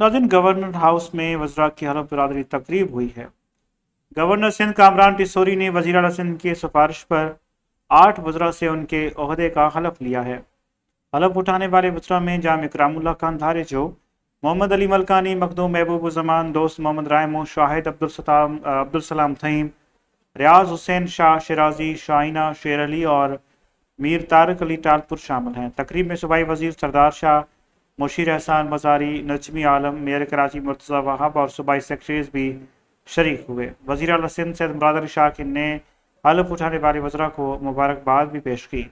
नाजिन governor house में वज्रा की हलफ बरदरी तकरीब हुई है गवर्नर सिंध कामरान टिसोरी ने वजीर अला सिंध की सिफारिश पर आठ वजरा से उनके अहदे का हलफ लिया है हलफ उठाने वाले वज्रा में जाम इकरामुल्ला खान धारे जो मोहम्मद अली मलकानी मखदूम महबूबुलजमान दोस्त मोहम्मद रायमो शाहिद अब्दुलसलाम अब्दुलसलाम थीम रियाज हुसैन शाह शराजी शाइना शेर अली और मीर तारक अली टालपुर शामिल हैं तकरीब में सूबाई वजीर सरदार शाह मुशीर एहसान मजारी नजमी आलम मेयर कराची मुर्तज़ा वहाब और सूबाई सेक्रेटरीज भी शरीक हुए वजीर सिंध सैद मुरादर शाह ने हलफ उठाने वाले वजरा को मुबारकबाद भी पेश की